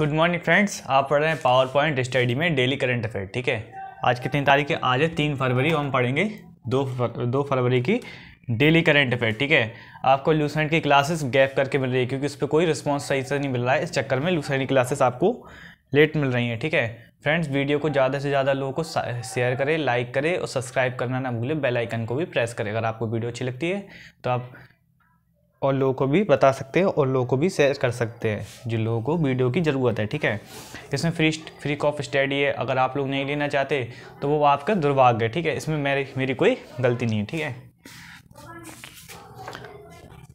good morning friends आप पढ़ रहे हैं पावर पॉइंट स्टडी में डेली करंट अफेयर ठीक है आज कितनी तारीख है आज है तीन फरवरी और हम पढ़ेंगे दो फर, दो फरवरी की डेली करंट अफेयर ठीक है आपको लूसेंट की क्लासेस गैप करके मिल रही है क्योंकि उस पर कोई रिस्पॉन्स सही से नहीं मिल रहा है इस चक्कर में लूसेंट की क्लासेस आपको लेट मिल रही हैं ठीक है फ्रेंड्स वीडियो को ज़्यादा से ज़्यादा लोगों को शेयर करें लाइक करें और सब्सक्राइब करना ना भूलें बेल आइकन को भी प्रेस करें अगर आपको वीडियो अच्छी लगती है तो आप और लोगों को भी बता सकते हैं और लोगों को भी शेयर कर सकते हैं जिन लोगों को वीडियो की ज़रूरत है ठीक है इसमें फ्री फ्री कॉफ स्टडी है अगर आप लोग नहीं लेना चाहते तो वो आपका दुर्भाग्य है ठीक है इसमें मेरी मेरी कोई गलती नहीं है ठीक है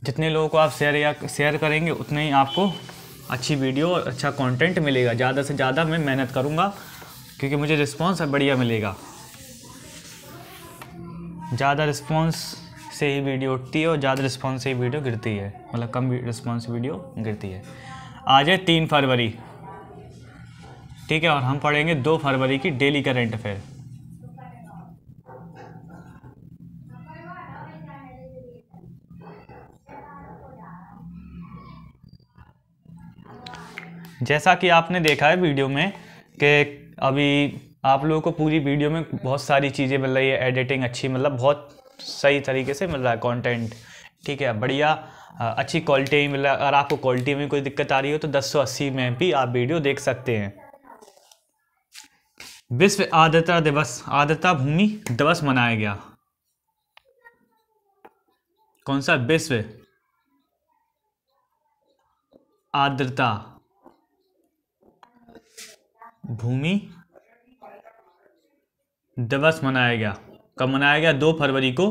जितने लोगों को आप शेयर या शेयर करेंगे उतने ही आपको अच्छी वीडियो और अच्छा कॉन्टेंट मिलेगा ज़्यादा से ज़्यादा मैं मेहनत करूँगा क्योंकि मुझे रिस्पॉन्स बढ़िया मिलेगा ज़्यादा रिस्पॉन्स से ही वीडियो उठती है और ज़्यादा रिस्पॉन्स से ही वीडियो गिरती है मतलब कम रिस्पॉन्स वीडियो गिरती है आज है तीन फरवरी ठीक है और हम पढ़ेंगे दो फरवरी की डेली करेंट अफेयर जैसा कि आपने देखा है वीडियो में कि अभी आप लोगों को पूरी वीडियो में बहुत सारी चीज़ें मिल रही है एडिटिंग अच्छी मतलब बहुत सही तरीके से मिल रहा है कॉन्टेंट ठीक है बढ़िया अच्छी क्वालिटी में मिल रहा है अगर आपको क्वालिटी में कोई दिक्कत आ रही हो तो दस सौ अस्सी में भी आप वीडियो देख सकते हैं विश्व आर्द्रता दिवस आर्द्रता भूमि दिवस मनाया गया कौन सा विश्व आर्द्रता भूमि दिवस मनाया गया कब मनाया गया दो फरवरी को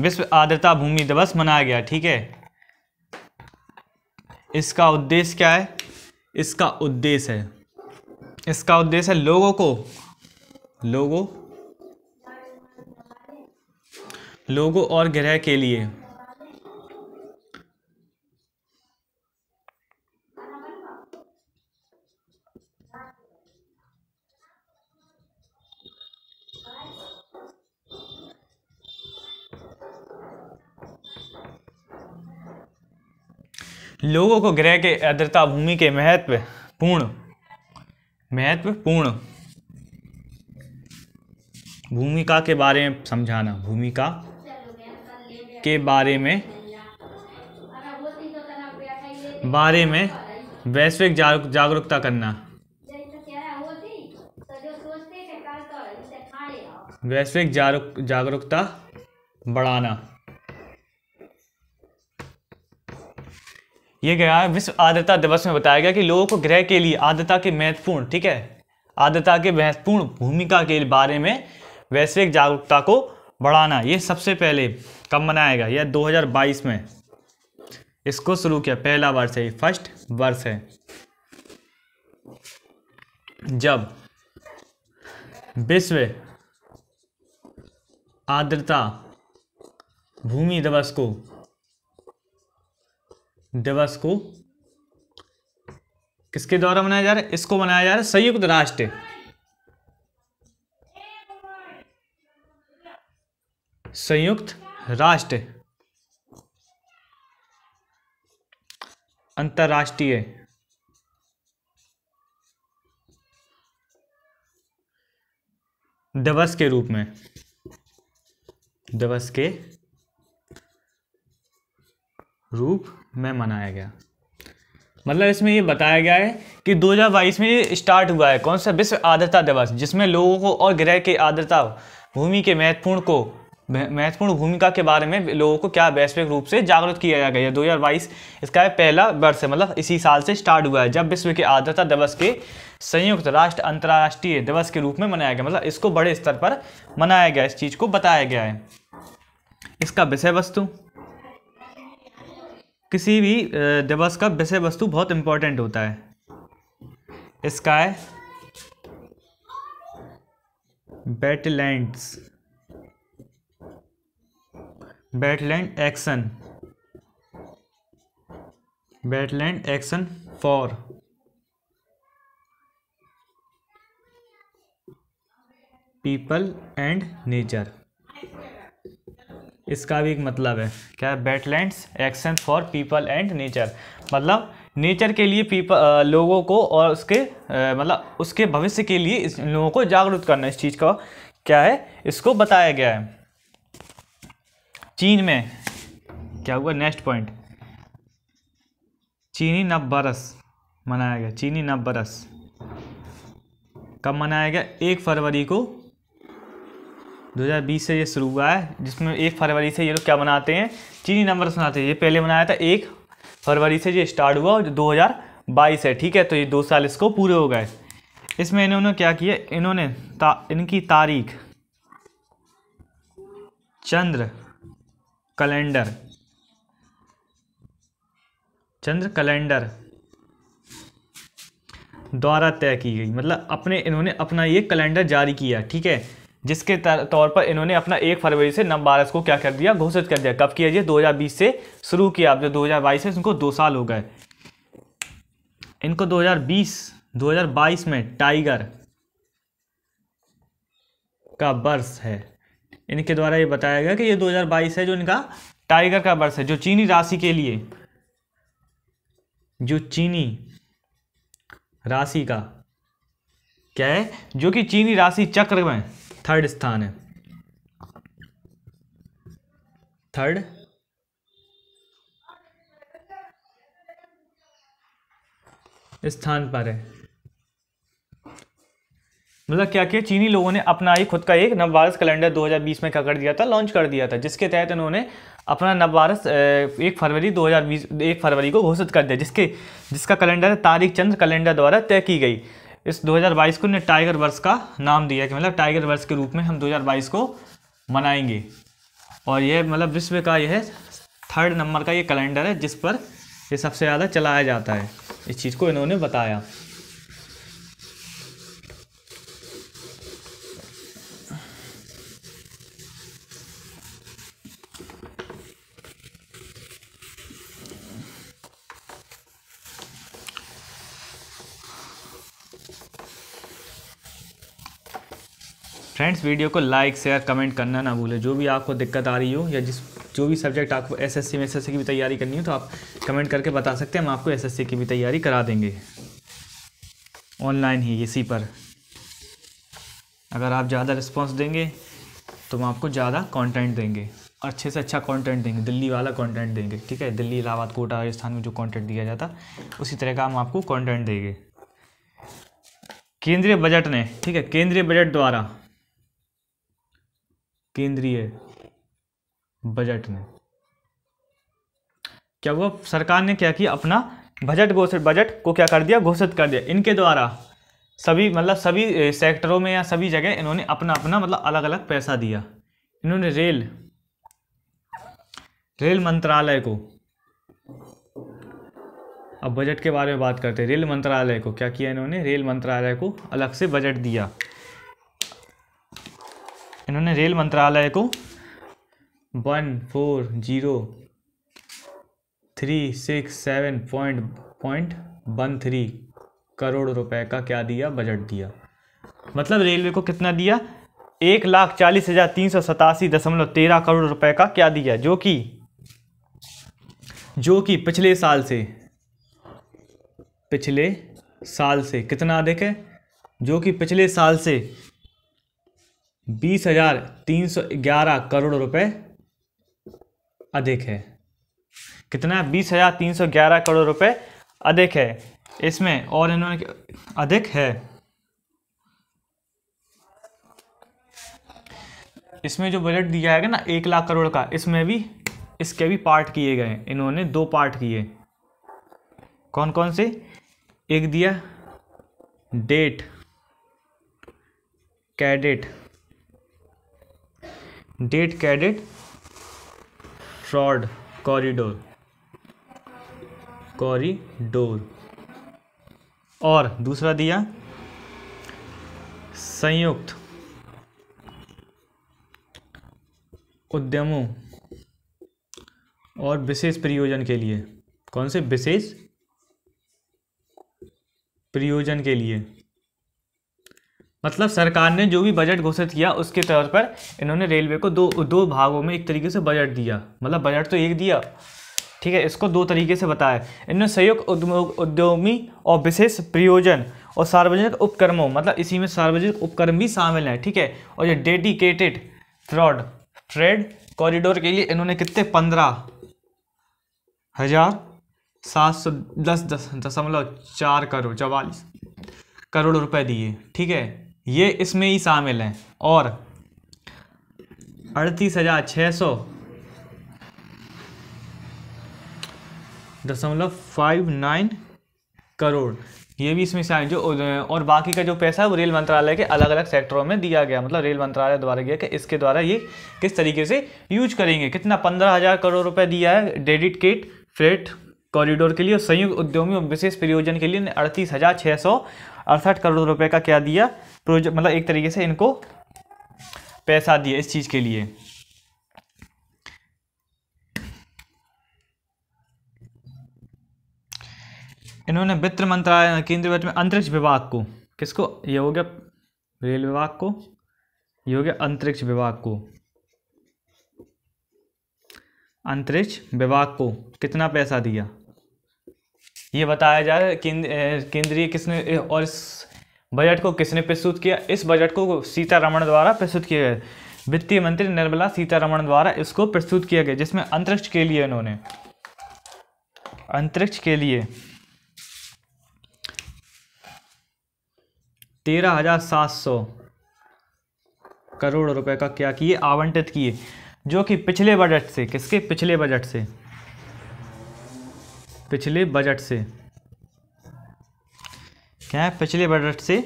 विश्व आर्द्रता भूमि दिवस मनाया गया ठीक है इसका उद्देश्य क्या है इसका उद्देश्य है इसका उद्देश्य है लोगों को लोगों लोगों और ग्रह के लिए लोगों को ग्रह के आर्द्रता भूमि के महत्व पूर्ण महत्वपूर्ण भूमिका के बारे में समझाना भूमिका के बारे में बारे में वैश्विक जागरूकता करना वैश्विक जागरूकता बढ़ाना ये गया विश्व आर्द्रता दिवस में बताया गया कि लोगों को ग्रह के लिए आर्द्रता के महत्वपूर्ण ठीक है आर्द्रता के महत्वपूर्ण भूमिका के बारे में वैश्विक जागरूकता को बढ़ाना ये सबसे पहले कब मनाया गया यह 2022 में इसको शुरू किया पहला वर्ष है फर्स्ट वर्ष है जब विश्व आर्द्रता भूमि दिवस को दिवस को किसके द्वारा मनाया जा रहा है इसको मनाया जा रहा है संयुक्त राष्ट्र संयुक्त राष्ट्र अंतर्राष्ट्रीय दिवस के रूप में दिवस के रूप में मनाया गया मतलब इसमें ये बताया गया है कि 2022 में ये स्टार्ट हुआ है कौन सा विश्व आर्द्रता दिवस जिसमें लोगों को और ग्रह की आर्द्रता भूमि के महत्वपूर्ण को महत्वपूर्ण भूमिका के बारे में लोगों को क्या वैश्विक रूप से जागरूक किया गया दो हज़ार बाईस इसका पहला वर्ष है मतलब इसी साल से स्टार्ट हुआ है जब विश्व के आर्द्रता दिवस के संयुक्त राष्ट्र अंतर्राष्ट्रीय दिवस के रूप में मनाया गया मतलब इसको बड़े स्तर पर मनाया गया इस चीज़ को बताया गया है इसका विषय वस्तु किसी भी दिवस का विषय वस्तु बहुत इम्पोर्टेंट होता है sky wetlands wetland action wetland action for people and nature इसका भी एक मतलब है क्या wetlands action for people and nature मतलब नेचर के लिए पीपल लोगों को और उसके मतलब उसके भविष्य के लिए इस लोगों को जागरूक करना इस चीज़ का क्या है इसको बताया गया है चीन में क्या हुआ नेक्स्ट पॉइंट चीनी नव बरस मनाया गया चीनी नव बरस कब मनाया गया एक फरवरी को 2020 से ये शुरू हुआ है जिसमें एक फरवरी से ये लोग क्या बनाते हैं चीनी नंबर बनाते हैं ये पहले बनाया था एक फरवरी से ये स्टार्ट हुआ और दो है ठीक है तो ये दो साल इसको पूरे हो गए इसमें इन्होंने क्या किया इन्होंने ता, इनकी तारीख चंद्र कैलेंडर चंद्र कैलेंडर द्वारा तय की गई मतलब अपने इन्होंने अपना ये कैलेंडर जारी किया ठीक है जिसके तौर पर इन्होंने अपना एक फरवरी से नव बारस को क्या कर दिया घोषित कर दिया कब किया हजार बीस से शुरू किया अब जो बाईस है इनको दो साल हो गए इनको 2020 2022 में टाइगर का वर्ष है इनके द्वारा ये बताया गया कि ये 2022 है जो इनका टाइगर का वर्ष है जो चीनी राशि के लिए जो चीनी राशि का क्या है जो कि चीनी राशि चक्र में थर्ड स्थान है थर्ड स्थान पर है मतलब क्या किया चीनी लोगों ने अपना ही खुद का एक नववारस कैलेंडर 2020 में क्या कर दिया था लॉन्च कर दिया था जिसके तहत इन्होंने अपना नववारस एक फरवरी 2020 एक फरवरी को घोषित कर दिया जिसके जिसका कैलेंडर तारीख चंद्र कैलेंडर द्वारा तय की गई इस 2022 को ने टाइगर वर्ष का नाम दिया कि मतलब टाइगर वर्ष के रूप में हम 2022 को मनाएंगे और यह मतलब विश्व का यह थर्ड नंबर का ये कैलेंडर है जिस पर ये सबसे ज़्यादा चलाया जाता है इस चीज़ को इन्होंने बताया फ्रेंड्स वीडियो को लाइक शेयर कमेंट करना ना भूलें जो भी आपको दिक्कत आ रही हो या जिस जो भी सब्जेक्ट आपको एसएससी में एसएससी की भी तैयारी करनी हो तो आप कमेंट करके बता सकते हैं हम आपको एसएससी की भी तैयारी करा देंगे ऑनलाइन ही इसी पर अगर आप ज़्यादा रिस्पॉन्स देंगे तो हम आपको ज़्यादा कॉन्टेंट देंगे अच्छे से अच्छा कंटेंट देंगे दिल्ली वाला कॉन्टेंट देंगे ठीक है दिल्ली इलाहाबाद कोटा राजस्थान में जो कॉन्टेंट दिया जाता उसी तरह का हम आपको कॉन्टेंट देंगे केंद्रीय बजट ने ठीक है केंद्रीय बजट द्वारा केंद्रीय बजट में क्या हुआ सरकार ने क्या किया अपना बजट घोषित बजट को क्या कर दिया घोषित कर दिया इनके द्वारा सभी मतलब सभी सेक्टरों में या सभी जगह इन्होंने अपना अपना मतलब अलग अलग पैसा दिया इन्होंने रेल रेल मंत्रालय को अब बजट के बारे में बात करते हैं रेल मंत्रालय को क्या किया इन्होंने रेल मंत्रालय को अलग से बजट दिया इन्होंने रेल मंत्रालय को one four zero three six seven point point one three crore रुपए का क्या दिया बजट दिया मतलब रेलवे को कितना दिया एक लाख चालीस हज़ार तीन सौ सतासी दशमलव तेरह करोड़ रुपए का क्या दिया जो कि जो कि पिछले साल से पिछले साल से कितना अधिक है जो कि पिछले साल से बीस हजार तीन सौ ग्यारह करोड़ रुपए अधिक है कितना बीस हजार तीन सौ ग्यारह करोड़ रुपए अधिक है इसमें और इन्होंने अधिक है इसमें जो बजट दिया है ना एक लाख करोड़ का इसमें भी इसके भी पार्ट किए गए इन्होंने दो पार्ट किए कौन कौन से एक दिया dedicated dedicated freight corridor corridor और दूसरा दिया संयुक्त उद्यमों और विशेष प्रयोजन के लिए कौन से विशेष प्रयोजन के लिए मतलब सरकार ने जो भी बजट घोषित किया उसके तौर पर इन्होंने रेलवे को दो दो भागों में एक तरीके से बजट दिया मतलब बजट तो एक दिया ठीक है इसको दो तरीके से बताया इन्होंने संयुक्त उद्योग उद्यमी और विशेष प्रयोजन और सार्वजनिक उपक्रमों मतलब इसी में सार्वजनिक उपक्रम भी शामिल हैं ठीक है और ये डेडिकेटेड फ्रॉड ट्रेड कॉरिडोर के लिए इन्होंने कितने पंद्रह हजार सात सौ दस दस दशमलव चार करोड़ चवालीस करोड़ रुपए दिए ठीक है ये इसमें ही शामिल हैं और अड़तीस हज़ार छः सौ दशमलव फाइव नाइन करोड़ ये भी इसमें शामिल जो और बाकी का जो पैसा है वो रेल मंत्रालय के अलग अलग सेक्टरों में दिया गया मतलब रेल मंत्रालय द्वारा गया कि इसके द्वारा ये किस तरीके से यूज करेंगे कितना पंद्रह हज़ार करोड़ रुपए दिया है डेडिकेट फ्रेट कॉरिडोर के लिए और संयुक्त उद्यमी और विशेष प्रयोजन के लिए अड़तीस हज़ार छः सौ अड़सठ करोड़ रुपये का क्या दिया प्रोजेक्ट मतलब एक तरीके से इनको पैसा दिया इस चीज़ के लिए इन्होंने वित्त मंत्रालय केंद्रीय बजट में अंतरिक्ष विभाग को किसको ये हो गया रेल विभाग को ये हो गया अंतरिक्ष विभाग को अंतरिक्ष विभाग को कितना पैसा दिया ये बताया जा रहा है केंद्रीय किसने और इस बजट को किसने प्रस्तुत किया इस बजट को सीतारमण द्वारा प्रस्तुत किया गया वित्तीय मंत्री निर्मला सीतारमण द्वारा इसको प्रस्तुत किया गया जिसमें अंतरिक्ष के लिए इन्होंने अंतरिक्ष के लिए तेरह हजार सात सौ करोड़ रुपए का क्या किए आवंटित किए जो कि पिछले बजट से किसके पिछले बजट से पिछले बजट से क्या है पिछले बजट से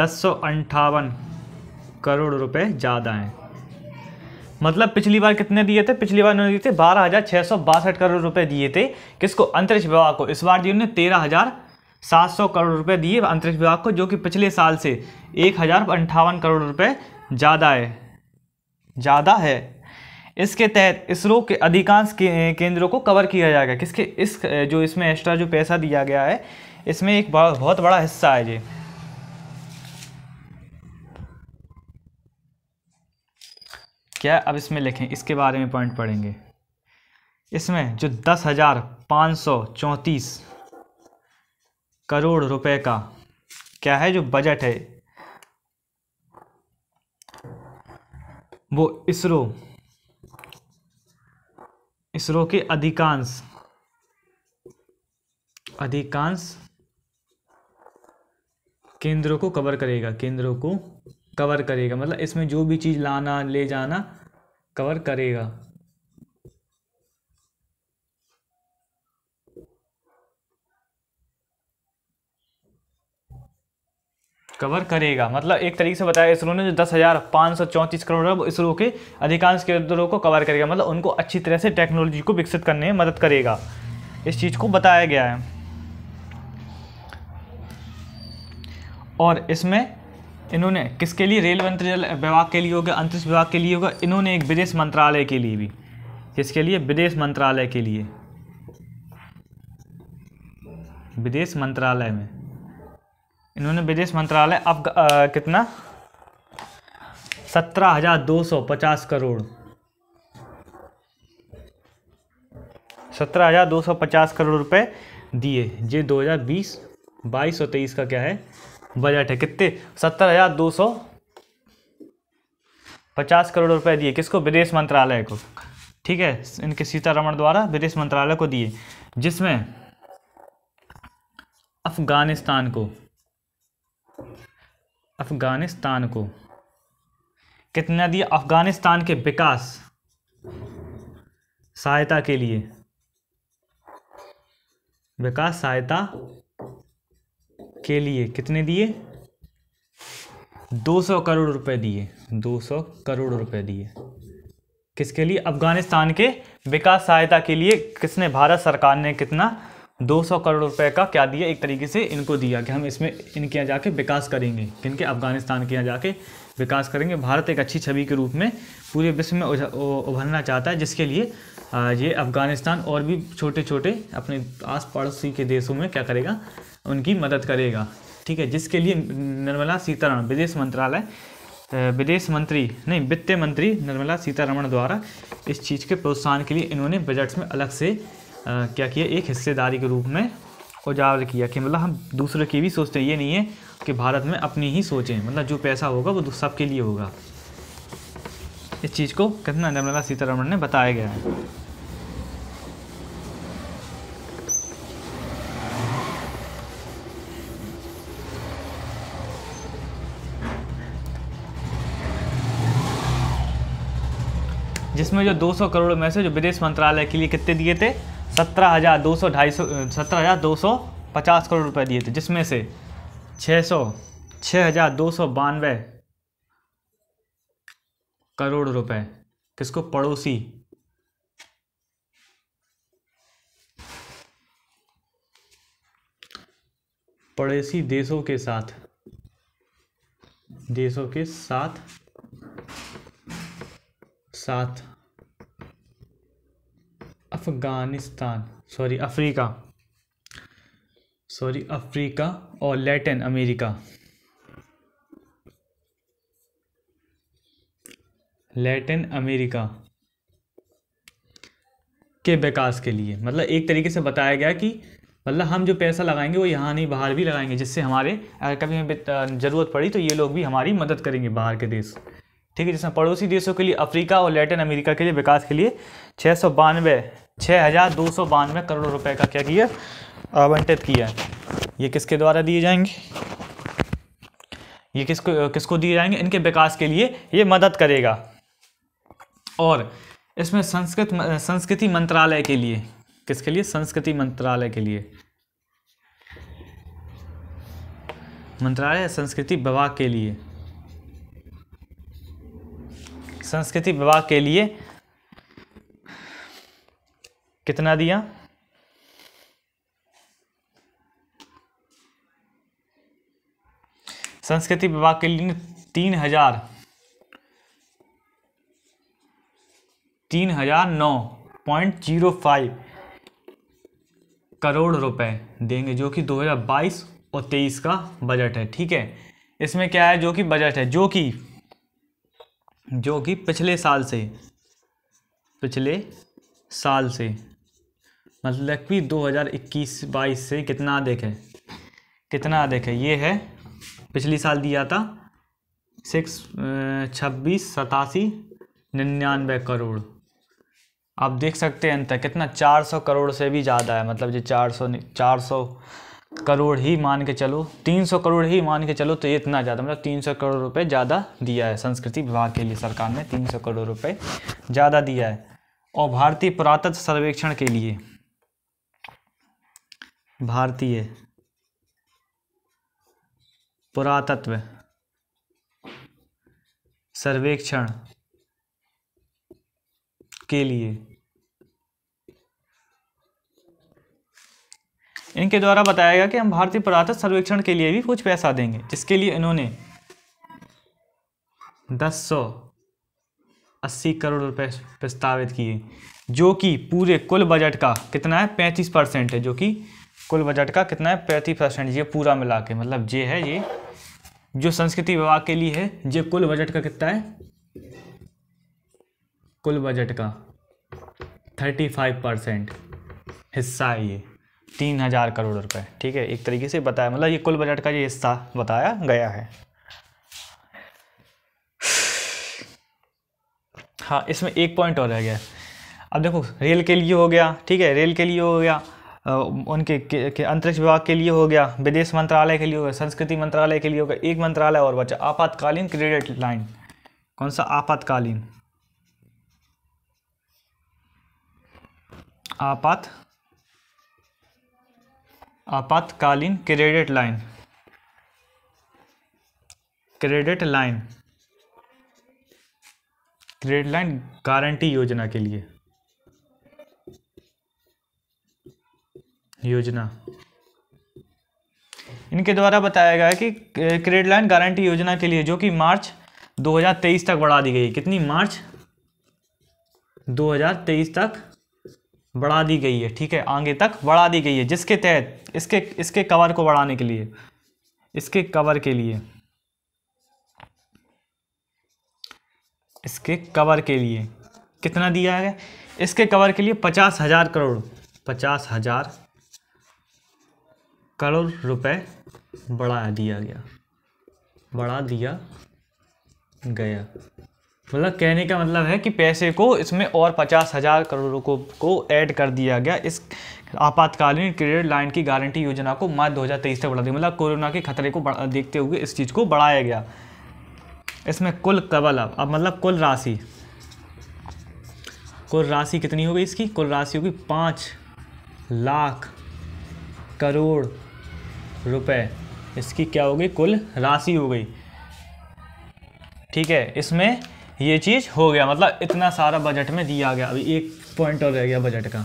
दस सौ अंठावन करोड़ रुपए ज़्यादा हैं मतलब पिछली बार कितने दिए थे पिछली बार उन्होंने दिए थे बारह हज़ार छः सौ बासठ करोड़ रुपए दिए थे किसको अंतरिक्ष विभाग को इस बार जी उन्होंने तेरह हज़ार सात सौ करोड़ रुपए दिए अंतरिक्ष विभाग को जो कि पिछले साल से एक हज़ार अंठावन करोड़ रुपए ज़्यादा है ज़्यादा है इसके तहत इसरो के अधिकांश के, केंद्रों को कवर किया जाएगा किसके इस जो इसमें एक्स्ट्रा जो पैसा दिया गया है इसमें एक बहुत बड़ा हिस्सा है जी क्या अब इसमें लिखें इसके बारे में पॉइंट पढ़ेंगे इसमें जो दस हज़ार पाँच सौ चौंतीस करोड़ रुपए का क्या है जो बजट है वो इसरो इसरो के अधिकांश अधिकांश केंद्रों को कवर करेगा केंद्रों को कवर करेगा मतलब इसमें जो भी चीज़ लाना ले जाना कवर करेगा कवर करेगा मतलब एक तरीके से बताया इसरो ने जो दस हज़ार पाँच सौ चौंतीस करोड़ है वो इसरो के अधिकांश केंद्रों को कवर करेगा मतलब उनको अच्छी तरह से टेक्नोलॉजी को विकसित करने में मदद करेगा इस चीज़ को बताया गया है और इसमें इन्होंने किसके लिए रेल मंत्री विभाग के लिए होगा अंतरिक्ष विभाग के लिए होगा इन्होंने एक विदेश मंत्रालय के लिए भी किसके लिए विदेश मंत्रालय के लिए विदेश मंत्रालय में इन्होंने विदेश मंत्रालय अब आ, कितना सत्रह हजार दो सौ पचास करोड़ सत्रह हजार दो सौ पचास करोड़ रुपए दिए जे दो हजार बीस बाईस और तेईस का क्या है बजट है कितने सत्तर हजार दो सौ पचास करोड़ रुपए दिए किसको विदेश मंत्रालय को ठीक है इनके सीतारमण द्वारा विदेश मंत्रालय को दिए जिसमें अफगानिस्तान को अफ़गानिस्तान को कितना दिया अफ़गानिस्तान के विकास सहायता के लिए विकास सहायता के लिए कितने दिए 200 करोड़ रुपए दिए 200 करोड़ रुपए दिए किसके लिए अफ़गानिस्तान के विकास सहायता के लिए किसने भारत सरकार ने कितना 200 करोड़ रुपए का क्या दिया एक तरीके से इनको दिया कि हम इसमें इनके यहाँ जाके विकास करेंगे इनके अफगानिस्तान के यहाँ जाके विकास करेंगे भारत एक अच्छी छवि के रूप में पूरे विश्व में उभरना चाहता है जिसके लिए ये अफगानिस्तान और भी छोटे छोटे अपने आस पड़ोसी के देशों में क्या करेगा उनकी मदद करेगा ठीक है जिसके लिए निर्मला सीतारमण विदेश मंत्रालय विदेश मंत्री नहीं वित्त मंत्री निर्मला सीतारमण द्वारा इस चीज़ के प्रोत्साहन के लिए इन्होंने बजट में अलग से क्या किया एक हिस्सेदारी के रूप में उजागर किया कि मतलब हम दूसरे की भी सोचते हैं ये नहीं है कि भारत में अपनी ही सोचें मतलब जो पैसा होगा वो सबके लिए होगा इस चीज़ को कितना निर्मला सीतारमण ने बताया गया है जिसमें जो 200 करोड़ में से जो विदेश मंत्रालय के लिए कितने दिए थे सत्रह हज़ार दो सौ ढाई सौ सत्रह हज़ार दो सौ पचास करोड़ रुपए दिए थे जिसमें से छः सौ छः हज़ार दो सौ बानवे करोड़ रुपए किसको पड़ोसी पड़ोसी देशों के साथ देशों के साथ साथ Afghanistan sorry Africa sorry Africa और लैटिन अमेरिका लैटिन अमेरिका के विकास के लिए मतलब एक तरीके से बताया गया कि मतलब हम जो पैसा लगाएंगे वो यहाँ नहीं बाहर भी लगाएंगे जिससे हमारे अगर कभी हमें ज़रूरत पड़ी तो ये लोग भी हमारी मदद करेंगे बाहर के देश ठीक है जिसमें पड़ोसी देशों के लिए अफ्रीका और लैटिन अमेरिका के लिए विकास के लिए छः सौ बानवे छः हज़ार दो सौ बानवे करोड़ रुपए का क्या किया आवंटित किया ये किसके द्वारा दिए जाएंगे ये किसको किसको दिए जाएंगे इनके विकास के लिए ये मदद करेगा और इसमें संस्कृत संस्कृति मंत्रालय के लिए किसके लिए संस्कृति मंत्रालय के लिए मंत्रालय संस्कृति विभाग के लिए संस्कृति विभाग के लिए कितना दिया संस्कृति विभाग के लिए तीन हजार तीन हजार नौ पॉइंट जीरो फाइव करोड़ रुपए देंगे जो कि दो हजार बाईस और तेईस का बजट है ठीक है इसमें क्या है जो कि बजट है जो कि जो कि पिछले साल से पिछले साल से मतलब कि 2021-22 से कितना अधिक है कितना अधिक है ये है पिछली साल दिया था सिक्स छब्बीस सतासी निन्यानवे करोड़ आप देख सकते हैं अंतर कितना 400 करोड़ से भी ज़्यादा है मतलब सौ 400 400 करोड़ ही मान के चलो 300 करोड़ ही मान के चलो तो ये इतना ज़्यादा मतलब 300 करोड़ रुपए ज़्यादा दिया है संस्कृति विभाग के लिए सरकार ने 300 करोड़ रुपए ज़्यादा दिया है और भारतीय पुरातत्व सर्वेक्षण के लिए भारतीय पुरातत्व सर्वेक्षण के लिए इनके द्वारा बताया गया कि हम भारतीय पुरातत्व सर्वेक्षण के लिए भी कुछ पैसा देंगे जिसके लिए इन्होंने दस सौ अस्सी करोड़ रुपए प्रस्तावित किए जो कि पूरे कुल बजट का कितना है पैंतीस परसेंट है जो कि कुल बजट का कितना है पैंतीस परसेंट ये पूरा मिला के मतलब जे है ये जो संस्कृति विभाग के लिए है ये कुल बजट का कितना है कुल बजट का थर्टी फाइव परसेंट हिस्सा है ये तीन हज़ार करोड़ रुपए ठीक है एक तरीके से बताया मतलब ये कुल बजट का ये हिस्सा बताया गया है हाँ इसमें एक पॉइंट और रह गया अब देखो रेल के लिए हो गया ठीक है रेल के लिए हो गया उनके के, अंतरिक्ष विभाग के लिए हो गया विदेश मंत्रालय के लिए हो गया संस्कृति मंत्रालय के लिए हो गया एक मंत्रालय और बचा आपातकालीन क्रेडिट लाइन कौन सा आपातकालीन आपात आपातकालीन credit line credit line credit line guarantee योजना के लिए योजना इनके द्वारा बताया गया कि क्रेडिट लाइन गारंटी योजना के लिए जो कि मार्च 2023 तक बढ़ा दी गई कितनी मार्च 2023 तक बढ़ा दी गई है ठीक है आगे तक बढ़ा दी गई है जिसके तहत इसके इसके कवर को बढ़ाने के लिए इसके कवर के लिए इसके कवर के लिए कितना दिया है इसके कवर के लिए पचास हज़ार करोड़ पचास हज़ार करोड़ रुपए बढ़ा दिया गया बढ़ा दिया गया मतलब कहने का मतलब है कि पैसे को इसमें और पचास हज़ार करोड़ को को ऐड कर दिया गया इस आपातकालीन क्रेडिट लाइन की गारंटी योजना को मार्च 2023 तक बढ़ा दिया मतलब कोरोना के खतरे को देखते हुए इस चीज़ को बढ़ाया गया इसमें कुल कबल अब अब मतलब कुल राशि कुल राशि कितनी होगी इसकी कुल राशि होगी पाँच लाख करोड़ रुपए इसकी क्या हो गई कुल राशि हो गई ठीक है इसमें ये चीज़ हो गया मतलब इतना सारा बजट में दिया गया अभी एक पॉइंट और रह गया बजट का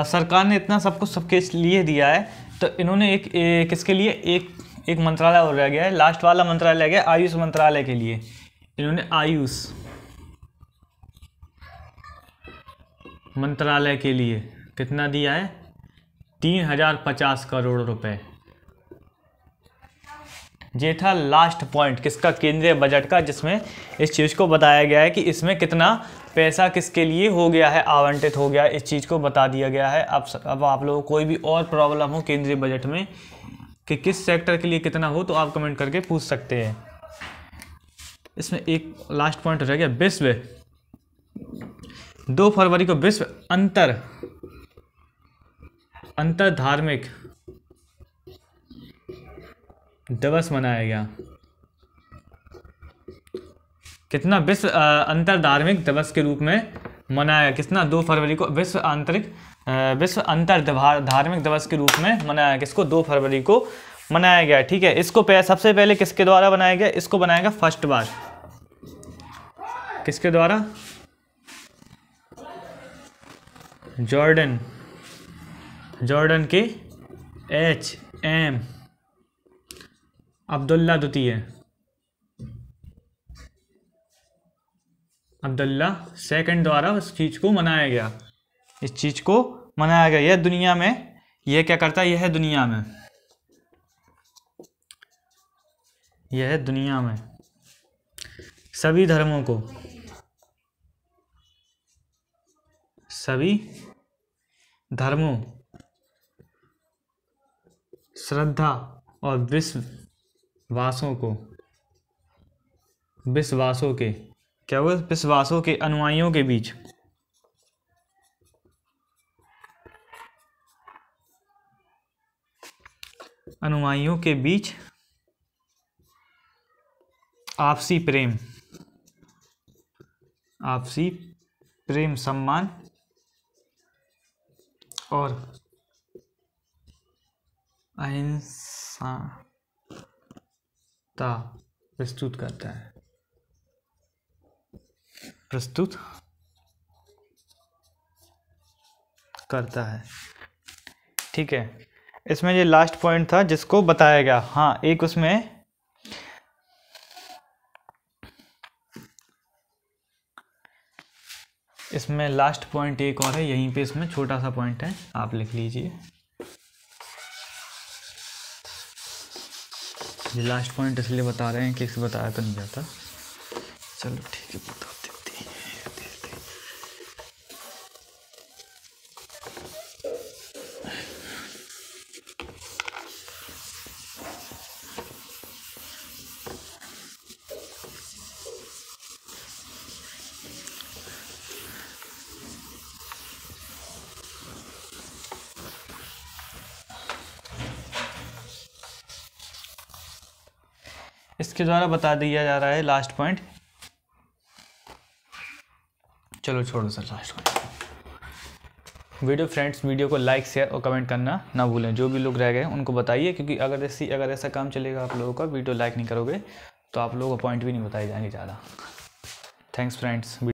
अब सरकार ने इतना सब कुछ सबके लिए दिया है तो इन्होंने एक, किसके लिए एक एक मंत्रालय और रह गया है लास्ट वाला मंत्रालय गया आयुष मंत्रालय के लिए इन्होंने आयुष मंत्रालय के लिए कितना दिया है तीन हजार पचास करोड़ रुपए ये था लास्ट पॉइंट किसका केंद्रीय बजट का जिसमें इस चीज़ को बताया गया है कि इसमें कितना पैसा किसके लिए हो गया है आवंटित हो गया है इस चीज़ को बता दिया गया है अब अब आप लोगों को कोई भी और प्रॉब्लम हो केंद्रीय बजट में कि किस सेक्टर के लिए कितना हो तो आप कमेंट करके पूछ सकते हैं इसमें एक लास्ट पॉइंट रह गया विश्व दो फरवरी को विश्व अंतर अंतर धार्मिक दिवस मनाया गया कितना विश्व अंतर धार्मिक दिवस के रूप में मनाया कितना दो फरवरी को विश्व आंतरिक विश्व अंतर धार्मिक दिवस के रूप में मनाया किसको दो फरवरी को मनाया गया ठीक है इसको सबसे पहले किसके द्वारा बनाया गया इसको बनाया गया फर्स्ट बार किसके द्वारा जॉर्डन जॉर्डन के एच एम अब्दुल्ला द्वितीय अब्दुल्ला सेकंड द्वारा उस चीज़ को मनाया गया इस चीज़ को मनाया गया यह दुनिया में यह क्या करता है यह है दुनिया में यह है दुनिया में सभी धर्मों को सभी धर्मों श्रद्धा और विश्ववासों को विश्ववासों के क्या हुआ विश्वासों के अनुयायियों के बीच अनुयायियों के बीच आपसी प्रेम आपसी प्रेम सम्मान और अहिंसा प्रस्तुत करता है प्रस्तुत करता है ठीक है इसमें ये लास्ट पॉइंट था जिसको बताया गया हाँ एक उसमें इसमें लास्ट पॉइंट एक और है यहीं पे इसमें छोटा सा पॉइंट है आप लिख लीजिए ये लास्ट पॉइंट इसलिए बता रहे हैं कि इसे बताया तो नहीं जाता चलो ठीक है इसके द्वारा बता दिया जा रहा है लास्ट पॉइंट चलो छोड़ो sir last point video friends video को लाइक शेयर और कमेंट करना ना भूलें जो भी लोग रह गए उनको बताइए क्योंकि अगर ऐसी अगर ऐसा काम चलेगा आप लोगों का वीडियो लाइक नहीं करोगे तो आप लोगों को पॉइंट भी नहीं बताए जाएंगे ज़्यादा थैंक्स फ्रेंड्स